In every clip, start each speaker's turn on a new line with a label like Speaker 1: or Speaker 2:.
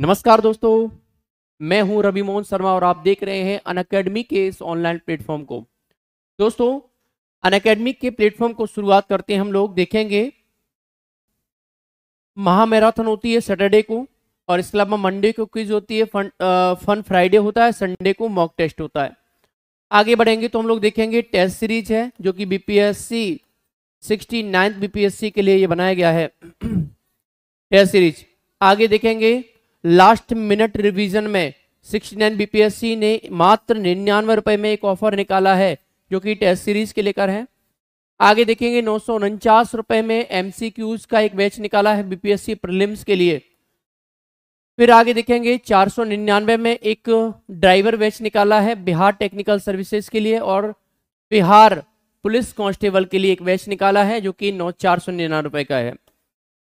Speaker 1: नमस्कार दोस्तों मैं हूं रवि मोहन शर्मा और आप देख रहे हैं अन अकेडमी के इस ऑनलाइन प्लेटफॉर्म को दोस्तों अन अकेडमी के प्लेटफॉर्म को शुरुआत करते हैं हम लोग देखेंगे महामैराथन होती है सैटरडे को और इसके अलावा मंडे को क्विज होती है फन आ, फन फ्राइडे होता है संडे को मॉक टेस्ट होता है आगे बढ़ेंगे तो हम लोग देखेंगे टेस्ट सीरीज है जो कि बीपीएससी सिक्सटी नाइन्थ बीपीएससी के लिए ये बनाया गया है टेस्ट सीरीज आगे देखेंगे लास्ट मिनट रिवीजन में 69 बीपीएससी ने मात्र निन्यानवे रुपए में एक ऑफर निकाला है जो कि टेस्ट सीरीज के लेकर है आगे देखेंगे नौ रुपए में एमसीक्यूज का एक बैच निकाला है बीपीएससी प्रीलिम्स के लिए फिर आगे देखेंगे 499 में एक ड्राइवर बैच निकाला है बिहार टेक्निकल सर्विसेज के लिए और बिहार पुलिस कांस्टेबल के लिए एक बैच निकाला है जो कि नौ चार सौ निन्यानवे का है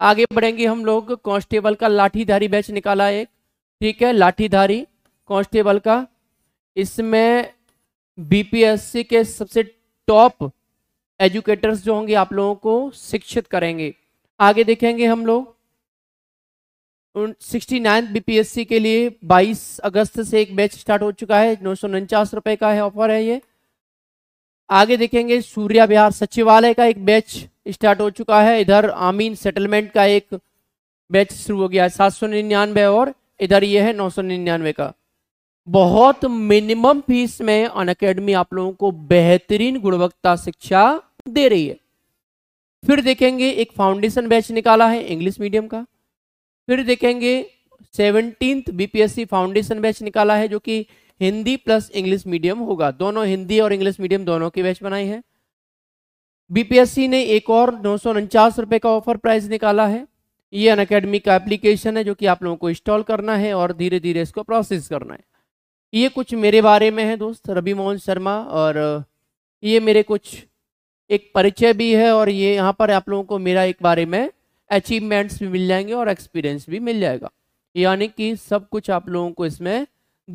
Speaker 1: आगे बढ़ेंगे हम लोग कांस्टेबल का लाठीधारी बैच निकाला एक ठीक है लाठीधारी कांस्टेबल का इसमें बीपीएससी के सबसे टॉप एजुकेटर्स जो होंगे आप लोगों को शिक्षित करेंगे आगे देखेंगे हम लोग सिक्सटी नाइन बीपीएससी के लिए 22 अगस्त से एक बैच स्टार्ट हो चुका है नौ सौ का है ऑफर है ये आगे देखेंगे सूर्या बिहार सचिवालय का एक बैच स्टार्ट हो चुका है इधर आमीन सेटलमेंट का एक बैच शुरू हो गया है सात सौ निन्यानवे और इधर ये है नौ सौ निन्यानवे का बहुत मिनिमम फीस में अन अकेडमी आप लोगों को बेहतरीन गुणवत्ता शिक्षा दे रही है फिर देखेंगे एक फाउंडेशन बैच निकाला है इंग्लिश मीडियम का फिर देखेंगे सेवनटीन बीपीएससी फाउंडेशन बैच निकाला है जो कि हिंदी प्लस इंग्लिश मीडियम होगा दोनों हिंदी और इंग्लिश मीडियम दोनों की बैच बनाई है बीपीएससी ने एक और नौ रुपए का ऑफर प्राइस निकाला है ये अन अकेडमी का एप्लीकेशन है जो कि आप लोगों को इंस्टॉल करना है और धीरे धीरे इसको प्रोसेस करना है ये कुछ मेरे बारे में है दोस्त रवि मोहन शर्मा और ये मेरे कुछ एक परिचय भी है और ये यहाँ पर आप लोगों को मेरा एक बारे में अचीवमेंट्स भी मिल जाएंगे और एक्सपीरियंस भी मिल जाएगा यानी कि सब कुछ आप लोगों को इसमें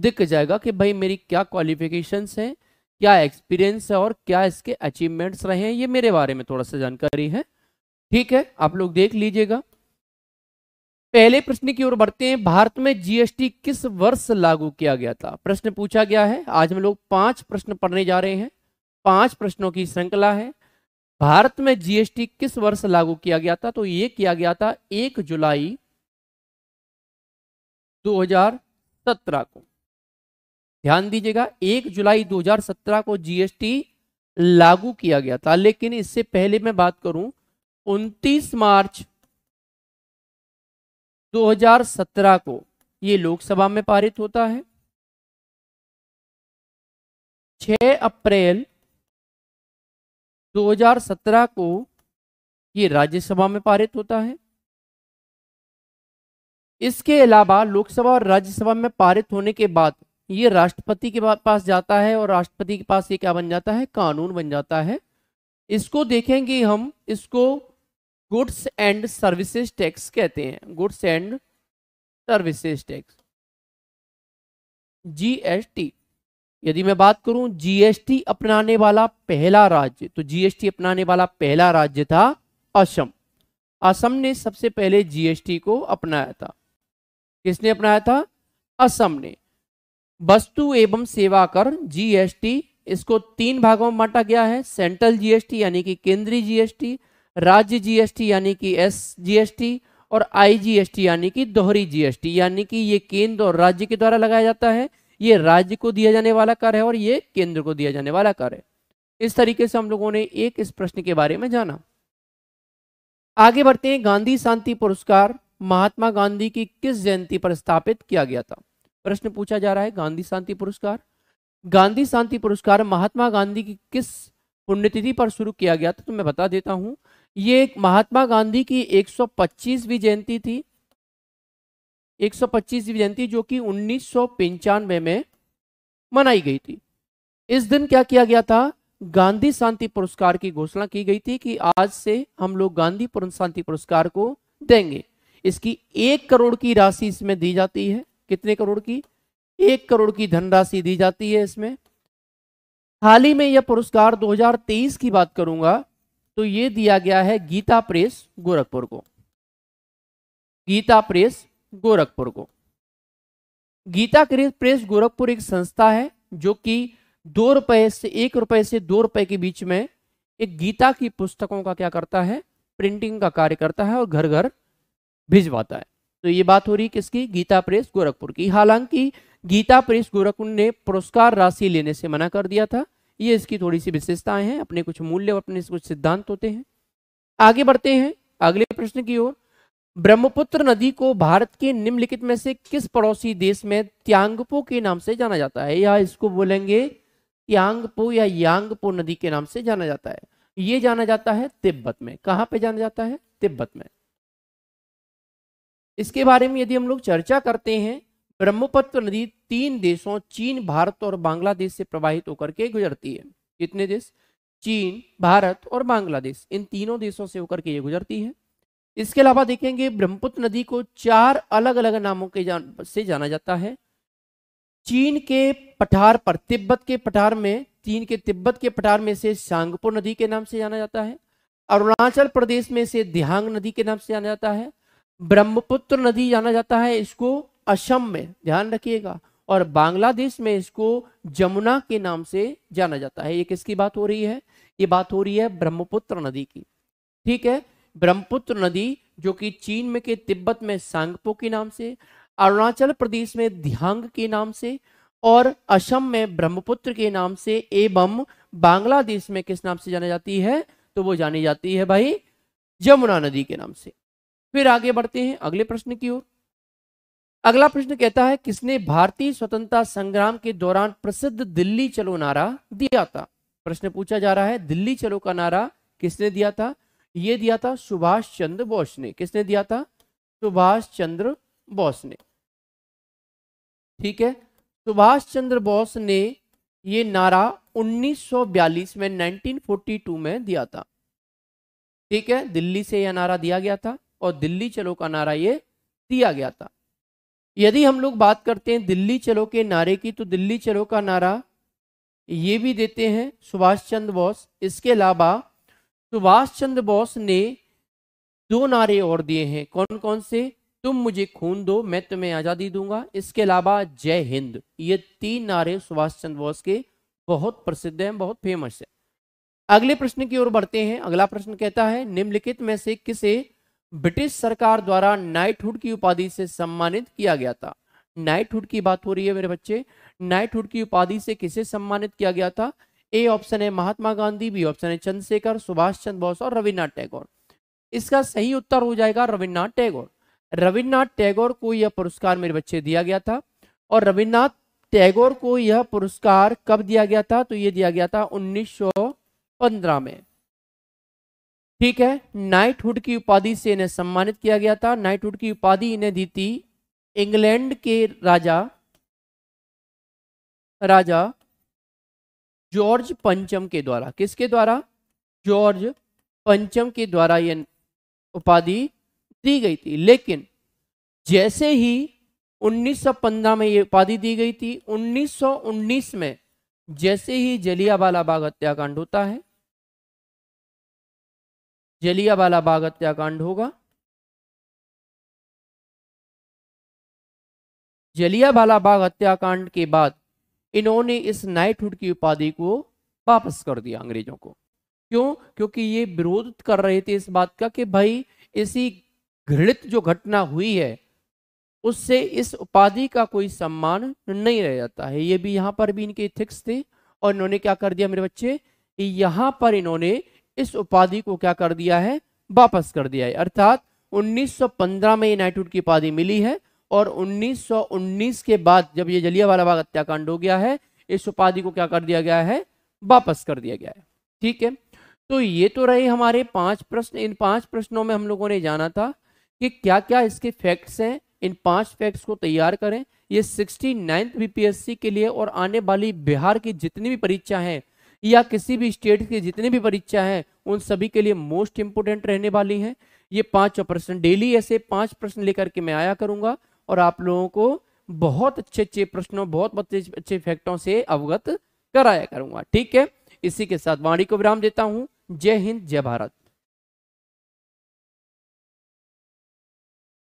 Speaker 1: दिख जाएगा कि भाई मेरी क्या क्वालिफिकेशंस हैं क्या एक्सपीरियंस है और क्या इसके अचीवमेंट्स रहे हैं ये मेरे बारे में थोड़ा सा जानकारी है ठीक है आप लोग देख लीजिएगा पहले प्रश्न की ओर बढ़ते हैं भारत में जीएसटी किस वर्ष लागू किया गया था प्रश्न पूछा गया है आज हम लोग पांच प्रश्न पढ़ने जा रहे हैं पांच प्रश्नों की श्रृंखला है भारत में जीएसटी किस वर्ष लागू किया गया था तो ये किया गया था एक जुलाई 2017 को ध्यान दीजिएगा एक जुलाई 2017 को जीएसटी लागू किया गया था लेकिन इससे पहले मैं बात करूं 29 मार्च 2017 को ये लोकसभा में पारित होता है 6 अप्रैल 2017 को ये राज्यसभा में पारित होता है इसके अलावा लोकसभा और राज्यसभा में पारित होने के बाद ये राष्ट्रपति के पास जाता है और राष्ट्रपति के पास ये क्या बन जाता है कानून बन जाता है इसको देखेंगे हम इसको गुड्स एंड सर्विसेज टैक्स कहते हैं goods and services tax GST यदि मैं बात करूं जीएसटी अपनाने वाला पहला राज्य तो जीएसटी अपनाने वाला पहला राज्य था असम असम ने सबसे पहले जीएसटी को अपनाया था किसने अपनाया था असम ने वस्तु एवं सेवा कर जीएसटी इसको तीन भागों में बांटा गया है सेंट्रल जीएसटी यानी कि केंद्रीय जीएसटी राज्य जीएसटी यानी कि एस जीएसटी और आईजीएसटी यानी कि दोहरी जीएसटी यानी कि ये केंद्र और राज्य के द्वारा लगाया जाता है ये राज्य को दिया जाने वाला कर है और ये केंद्र को दिया जाने वाला कर है इस तरीके से हम लोगों ने एक इस प्रश्न के बारे में जाना आगे बढ़ते हैं गांधी शांति पुरस्कार महात्मा गांधी की किस जयंती पर स्थापित किया गया था प्रश्न पूछा जा रहा है गांधी शांति पुरस्कार गांधी शांति पुरस्कार महात्मा गांधी की किस पुण्यतिथि पर शुरू किया गया था तो मैं बता देता हूं ये महात्मा गांधी की 125वीं जयंती थी 125वीं जयंती जो कि उन्नीस में मनाई गई थी इस दिन क्या किया गया था गांधी शांति पुरस्कार की घोषणा की गई थी कि आज से हम लोग गांधी शांति पुरस्कार को देंगे इसकी एक करोड़ की राशि इसमें दी जाती है कितने करोड़ की एक करोड़ की धनराशि दी जाती है इसमें हाल ही में यह पुरस्कार 2023 की बात करूंगा तो ये दिया गया है गीता प्रेस गोरखपुर को गीता प्रेस गोरखपुर को गीता प्रेस गोरखपुर एक संस्था है जो कि दो रुपए से एक रुपए से दो रुपए के बीच में एक गीता की पुस्तकों का क्या करता है प्रिंटिंग का कार्य करता है और घर घर भिजवाता है तो ये बात हो रही किसकी गीता प्रेस गोरखपुर की हालांकि गीता प्रेस गोरखपुर ने पुरस्कार राशि लेने से मना कर दिया था ये इसकी थोड़ी सी विशेषताएं हैं अपने कुछ मूल्य और अपने कुछ सिद्धांत होते हैं आगे बढ़ते हैं अगले प्रश्न की ओर ब्रह्मपुत्र नदी को भारत के निम्नलिखित में से किस पड़ोसी देश में त्यांगपो के नाम से जाना जाता है या इसको बोलेंगे त्यांगपो या यांगपो नदी के नाम से जाना जाता है ये जाना जाता है तिब्बत में कहाँ पे जाना जाता है तिब्बत में इसके बारे में यदि हम लोग चर्चा करते हैं ब्रह्मपुत्र नदी तीन देशों चीन भारत और बांग्लादेश से प्रवाहित होकर के गुजरती है कितने देश चीन भारत और बांग्लादेश इन तीनों देशों से होकर के ये गुजरती है इसके अलावा देखेंगे ब्रह्मपुत्र नदी को चार अलग अलग नामों के जान से जाना जाता है चीन के पठार पर तिब्बत के पठार में चीन के तिब्बत के पठार में से सांगपुर नदी के नाम से जाना जाता है अरुणाचल प्रदेश में से दिहांग नदी के नाम से जाना जाता है ब्रह्मपुत्र नदी जाना जाता है इसको असम में ध्यान रखिएगा और बांग्लादेश में इसको जमुना के नाम से जाना जाता है ये किसकी बात हो रही है ये बात हो रही है ब्रह्मपुत्र नदी की ठीक है ब्रह्मपुत्र नदी जो कि चीन में के तिब्बत में सांगपो के नाम से अरुणाचल प्रदेश में ध्यांग के नाम से और असम में ब्रह्मपुत्र के नाम से एवं बांग्लादेश में किस नाम से जानी जाती है तो वो जानी जाती है भाई जमुना नदी के नाम से फिर आगे बढ़ते हैं अगले प्रश्न की ओर अगला प्रश्न कहता है किसने भारतीय स्वतंत्रता संग्राम के दौरान प्रसिद्ध दिल्ली चलो नारा दिया था प्रश्न पूछा जा रहा है दिल्ली चलो का नारा किसने दिया था यह दिया था सुभाष चंद्र बोस ने किसने दिया था सुभाष चंद्र बोस ने ठीक है सुभाष चंद्र बोस ने यह नारा 1942 में 1942 में दिया था ठीक है दिल्ली से यह नारा दिया गया था और दिल्ली चलो का नारा ये दिया गया था यदि हम लोग बात करते हैं दिल्ली चलो के नारे की तो दिल्ली चलो का नारा ये भी देते हैं सुभाष चंद्र बोस इसके अलावा सुभाष चंद्र बोस ने दो नारे और दिए हैं कौन कौन से तुम मुझे खून दो मैं तुम्हें आज़ादी दूंगा इसके अलावा जय हिंद ये तीन नारे सुभाष चंद्र बोस के बहुत प्रसिद्ध हैं बहुत फेमस हैं अगले प्रश्न की ओर बढ़ते हैं अगला प्रश्न कहता है निम्नलिखित में से किसे ब्रिटिश सरकार द्वारा नाइटहुड की उपाधि से सम्मानित किया गया था नाइटहुड की बात हो रही है मेरे बच्चे नाइटहुड की उपाधि से किसे सम्मानित किया गया था ए ऑप्शन है महात्मा गांधी बी ऑप्शन है चंद्रशेखर सुभाष चंद्र बोस और रविन्द्रनाथ टैगोर इसका सही उत्तर हो जाएगा रविन्द्रनाथ टैगोर रविन्द्रनाथ टैगोर को यह पुरस्कार मेरे बच्चे दिया गया था और रविन्द्रनाथ टैगोर को यह पुरस्कार कब दिया गया था तो यह दिया गया था पंद्रह में ठीक है नाइटहुड की उपाधि से इन्हें सम्मानित किया गया था नाइटहुड की उपाधि इन्हें दी थी इंग्लैंड के राजा राजा जॉर्ज पंचम के द्वारा किसके द्वारा जॉर्ज पंचम के द्वारा यह उपाधि दी गई थी लेकिन जैसे ही 1915 में ये उपाधि दी गई थी 1919 में जैसे ही जलियावाला बाग हत्याकांड होता है जलिया वाला बाग हत्याकांड होगा जलिया वाला बाग हत्याकांड के बाद इन्होंने इस नाइटहुड की उपाधि को वापस कर दिया अंग्रेजों को क्यों क्योंकि ये विरोध कर रहे थे इस बात का कि भाई इसी घृणित जो घटना हुई है उससे इस उपाधि का कोई सम्मान नहीं रह जाता है ये भी यहां पर भी इनके थिक्स थे और इन्होंने क्या कर दिया मेरे बच्चे यहां पर इन्होंने इस उपाधि को क्या कर दिया है वापस कर दिया है अर्थात 1915 में नाइटहुड की उपाधि मिली है और 1919 के बाद जब ये जलियावाला बाग हत्याकांड हो गया है इस उपाधि को क्या कर दिया गया है वापस कर दिया गया है ठीक है तो ये तो रहे हमारे पांच प्रश्न इन पांच प्रश्नों में हम लोगों ने जाना था कि क्या क्या इसके फैक्ट्स हैं इन पांच फैक्ट्स को तैयार करें ये सिक्सटी नाइन्थ बीपीएससी के लिए और आने वाली बिहार की जितनी भी परीक्षा है या किसी भी स्टेट की जितनी भी परीक्षा है उन सभी के लिए मोस्ट इंपोर्टेंट रहने वाली है ये पांच प्रश्न डेली ऐसे पांच प्रश्न लेकर के मैं आया करूंगा और आप लोगों को बहुत अच्छे अच्छे प्रश्नों बहुत अच्छे फैक्टों से अवगत कराया करूंगा ठीक है इसी के साथ वाणी को विराम देता हूं जय हिंद जय भारत